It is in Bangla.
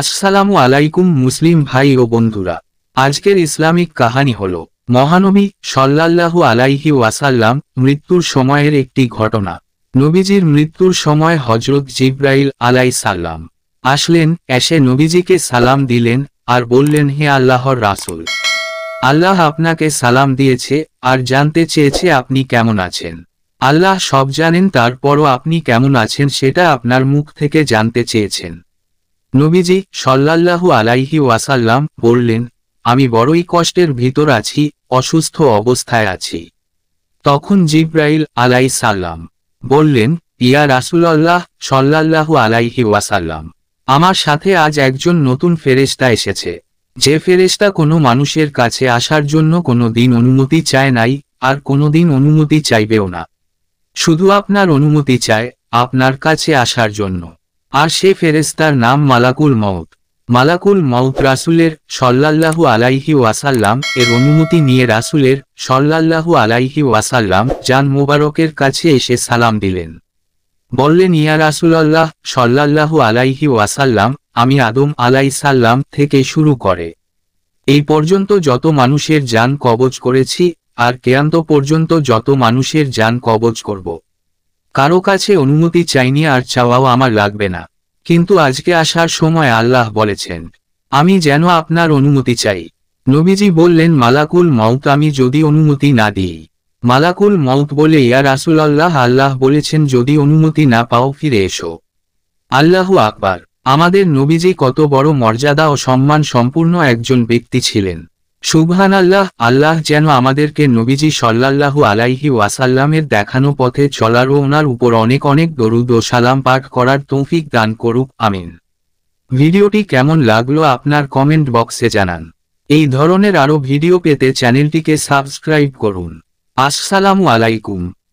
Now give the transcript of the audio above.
আসসালামু আলাইকুম মুসলিম ভাই ও বন্ধুরা আজকের ইসলামিক কাহানি হল মহানবী সল্লাল্লাহু আলাইহি ওয়াসাল্লাম মৃত্যুর সময়ের একটি ঘটনা নবীজির মৃত্যুর সময় হজরত জিব্রাইল আলাই সাল্লাম আসলেন এসে নবীজিকে সালাম দিলেন আর বললেন হে আল্লাহর রাসুল আল্লাহ আপনাকে সালাম দিয়েছে আর জানতে চেয়েছে আপনি কেমন আছেন আল্লাহ সব জানেন তারপরও আপনি কেমন আছেন সেটা আপনার মুখ থেকে জানতে চেয়েছেন নবীজি সল্লাল্লাহু আলাইহি ওয়াসাল্লাম বললেন আমি বড়ই কষ্টের ভিতর আছি অসুস্থ অবস্থায় আছি তখন জিব্রাইল আলাই সাল্লাম বললেন ইয়া রাসুলাল্লাহ সল্লাল্লাহু আলাইহি ওয়াসাল্লাম আমার সাথে আজ একজন নতুন ফেরেস্তা এসেছে যে ফেরেস্তা কোনো মানুষের কাছে আসার জন্য কোনো দিন অনুমতি চায় নাই আর কোনো দিন অনুমতি চাইবেও না শুধু আপনার অনুমতি চায় আপনার কাছে আসার জন্য আর সে ফেরেস্তার নাম মালাকুল মউত মালাকুল মউত রাসুলের সল্লাল্লাহু আলাইহি ওয়াসাল্লাম এর অনুমতি নিয়ে রাসুলের সল্লাল্লাহু আলাইহি ওয়াসাল্লাম জান মুবারকের কাছে এসে সালাম দিলেন বললেন ইয়া রাসুলাল্লাহ সল্লাল্লাহু আলাইহি ওয়াসাল্লাম আমি আদম আলাই সাল্লাম থেকে শুরু করে এই পর্যন্ত যত মানুষের যান কবজ করেছি আর কেয়ান্ত পর্যন্ত যত মানুষের যান কবজ করব কারো কাছে অনুমতি চাইনি আর চাওয়াও আমার লাগবে না কিন্তু আজকে আসার সময় আল্লাহ বলেছেন আমি যেন আপনার অনুমতি চাই নবীজি বললেন মালাকুল মাউত আমি যদি অনুমতি না দিই মালাকুল মাউত বলে ইয়া রাসুল আল্লাহ আল্লাহ বলেছেন যদি অনুমতি না পাও ফিরে এসো আল্লাহ আকবার আমাদের নবীজি কত বড় মর্যাদা ও সম্মান সম্পূর্ণ একজন ব্যক্তি ছিলেন সুবহান আল্লাহ আল্লাহ যেন আমাদেরকে নবীজি সল্লাল্লাহু আলাইহি ওয়াসাল্লামের দেখানো পথে চলার ও ওনার উপর অনেক অনেক দরুদ ও সালাম পাঠ করার তৌফিক দান করুক আমিন ভিডিওটি কেমন লাগলো আপনার কমেন্ট বক্সে জানান এই ধরনের আরও ভিডিও পেতে চ্যানেলটিকে সাবস্ক্রাইব করুন আসসালামু আলাইকুম